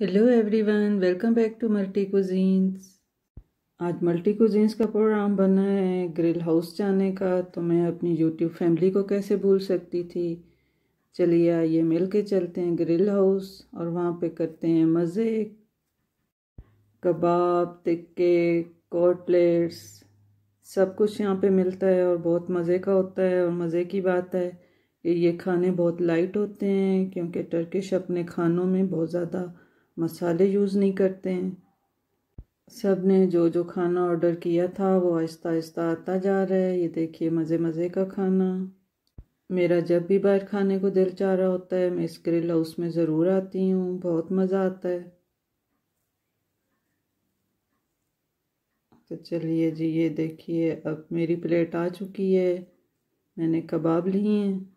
hello everyone welcome back to Multi Cuisines आज Multi कुजींस का programme बना है ग्रिल हाउस जाने का तो मैं अपनी यूट्यूब फैमिली को कैसे भूल सकती थी चलिए आइए मिल के चलते हैं ग्रिल हाउस और वहाँ पे करते हैं मज़े कबाब टिक्के कोटलेट्स सब कुछ यहाँ पे मिलता है और बहुत मज़े का होता है और मज़े की बात है कि ये खाने बहुत लाइट होते हैं क्योंकि टर्किश अपने खानों में बहुत ज़्यादा मसाले यूज़ नहीं करते हैं सब ने जो जो खाना ऑर्डर किया था वो आहिस्ता आहिस्ता आता जा रहा है ये देखिए मज़े मज़े का खाना मेरा जब भी बाहर खाने को दिल चाह रहा होता है मैं इस ग्रिल हाउस में ज़रूर आती हूँ बहुत मज़ा आता है तो चलिए जी ये देखिए अब मेरी प्लेट आ चुकी है मैंने कबाब लिए हैं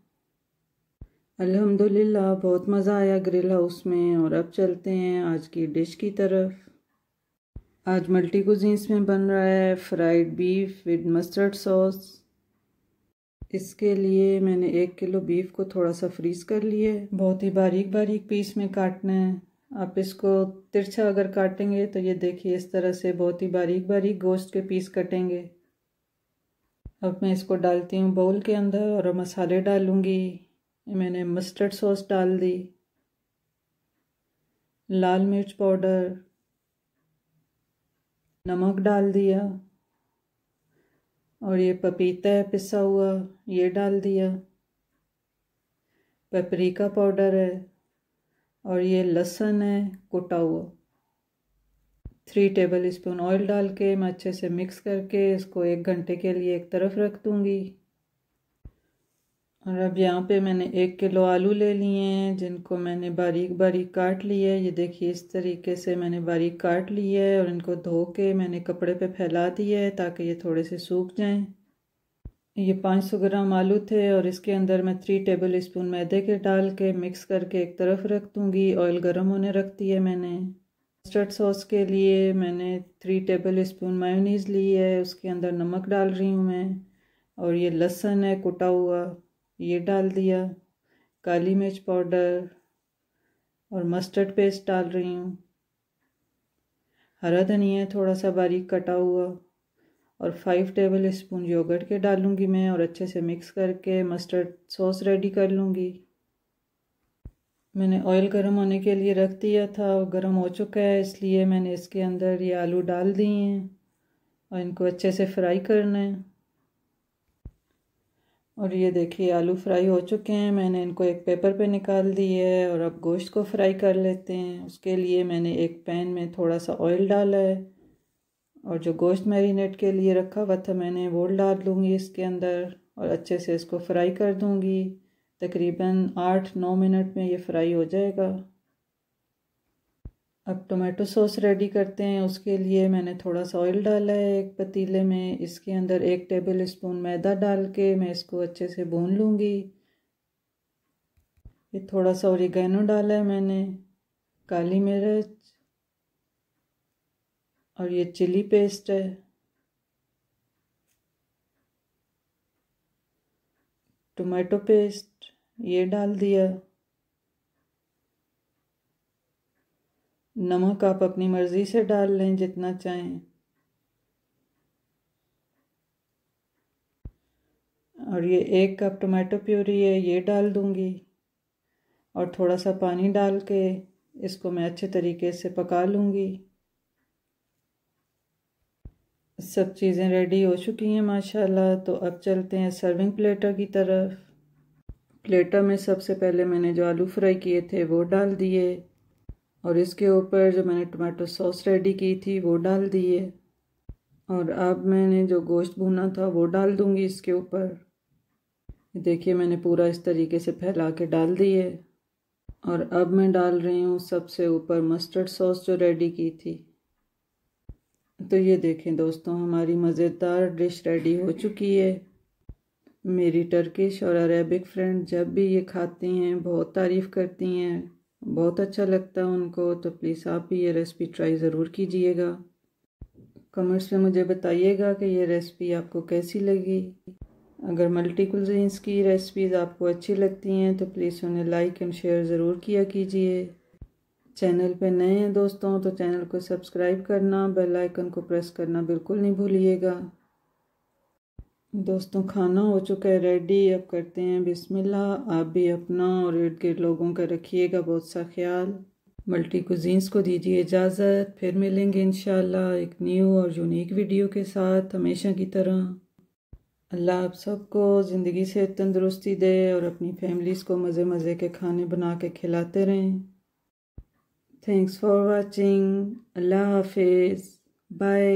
अल्हम्दुलिल्लाह बहुत मज़ा आया ग्रिल हाउस में और अब चलते हैं आज की डिश की तरफ आज मल्टी कुजींस में बन रहा है fried beef with mustard sauce इसके लिए मैंने एक किलो बीफ को थोड़ा सा फ्रीज़ कर लिए बहुत ही बारीक बारीक पीस में काटना है आप इसको तिरछा अगर काटेंगे तो ये देखिए इस तरह से बहुत ही बारीक बारीक गोश्त के पीस कटेंगे अब मैं इसको डालती हूँ बाउल के अंदर और मसाले डालूँगी मैंने मस्टर्ड सॉस डाल दी लाल मिर्च पाउडर नमक डाल दिया और ये पपीता है पिसा हुआ ये डाल दिया पेपरिका पाउडर है और ये लहसन है कुटा हुआ थ्री टेबल स्पून ऑयल डाल के मैं अच्छे से मिक्स करके इसको एक घंटे के लिए एक तरफ रख दूँगी और अब यहाँ पे मैंने एक किलो आलू ले लिए हैं जिनको मैंने बारीक बारीक काट लिए है ये देखिए इस तरीके से मैंने बारीक काट लिए है और इनको धो के मैंने कपड़े पे फैला दिए है ताकि ये थोड़े से सूख जाएं ये 500 ग्राम आलू थे और इसके अंदर मैं थ्री टेबल स्पून मैदे के डाल के मिक्स करके एक तरफ रख दूँगी ऑयल गर्म होने रख है मैंने मस्टर्ड सॉस के लिए मैंने थ्री टेबल स्पून मायोनीज़ ली है उसके अंदर नमक डाल रही हूँ मैं और ये लहसन है कुटा हुआ ये डाल दिया काली मिर्च पाउडर और मस्टर्ड पेस्ट डाल रही हूँ हरा धनिया थोड़ा सा बारीक कटा हुआ और फाइव टेबल स्पून योगर्ट के डालूँगी मैं और अच्छे से मिक्स करके मस्टर्ड सॉस रेडी कर लूँगी मैंने ऑयल गर्म होने के लिए रख दिया था और गर्म हो चुका है इसलिए मैंने इसके अंदर ये आलू डाल दिए हैं और इनको अच्छे से फ्राई करना है और ये देखिए आलू फ्राई हो चुके हैं मैंने इनको एक पेपर पे निकाल दिए है और अब गोश्त को फ्राई कर लेते हैं उसके लिए मैंने एक पैन में थोड़ा सा ऑयल डाला है और जो गोश्त मैरिनेट के लिए रखा हुआ था मैंने वो डाल दूँगी इसके अंदर और अच्छे से इसको फ्राई कर दूँगी तकरीबन आठ नौ मिनट में ये फ्राई हो जाएगा अब टोमेटो सॉस रेडी करते हैं उसके लिए मैंने थोड़ा सा ऑयल डाला है एक पतीले में इसके अंदर एक टेबल स्पून मैदा डाल के मैं इसको अच्छे से भून लूँगी ये थोड़ा सा ओरिगैनो डाला है मैंने काली मिर्च और ये चिली पेस्ट है टोमेटो पेस्ट ये डाल दिया नमक आप अपनी मर्ज़ी से डाल लें जितना चाहें और ये एक कप टमाटो प्यूरी है ये डाल दूंगी और थोड़ा सा पानी डाल के इसको मैं अच्छे तरीके से पका लूँगी सब चीज़ें रेडी हो चुकी हैं माशाल्लाह तो अब चलते हैं सर्विंग प्लेटर की तरफ प्लेटर में सबसे पहले मैंने जो आलू फ्राई किए थे वो डाल दिए और इसके ऊपर जो मैंने टमाटो सॉस रेडी की थी वो डाल दी है और अब मैंने जो गोश्त भुना था वो डाल दूँगी इसके ऊपर देखिए मैंने पूरा इस तरीके से फैला के डाल दी है और अब मैं डाल रही हूँ सबसे ऊपर मस्टर्ड सॉस जो रेडी की थी तो ये देखें दोस्तों हमारी मज़ेदार डिश रेडी हो चुकी है मेरी टर्किश और अरेबिक फ्रेंड जब भी ये खाती हैं बहुत तारीफ़ करती हैं बहुत अच्छा लगता है उनको तो प्लीज़ आप भी ये रेसिपी ट्राई ज़रूर कीजिएगा कमेंट्स में मुझे बताइएगा कि ये रेसिपी आपको कैसी लगी अगर मल्टी कुजीन्स की रेसिपीज़ आपको अच्छी लगती हैं तो प्लीज़ उन्हें लाइक एंड शेयर ज़रूर किया कीजिए चैनल पे नए हैं दोस्तों तो चैनल को सब्सक्राइब करना बेल आइकन को प्रेस करना बिल्कुल नहीं भूलिएगा दोस्तों खाना हो चुका है रेडी अब करते हैं बिस्मिल्लाह आप भी अपना और इर्द गिर्द लोगों का रखिएगा बहुत सा ख्याल मल्टी कुजींस को दीजिए इजाज़त फिर मिलेंगे इन एक न्यू और यूनिक वीडियो के साथ हमेशा की तरह अल्लाह आप सबको ज़िंदगी से तंदुरुस्ती दे और अपनी फैमिलीज़ को मज़े मज़े के खाने बना के खिलाते रहें थैंक्स फॉर वॉचिंग अल्लाह हाफिज़ बाय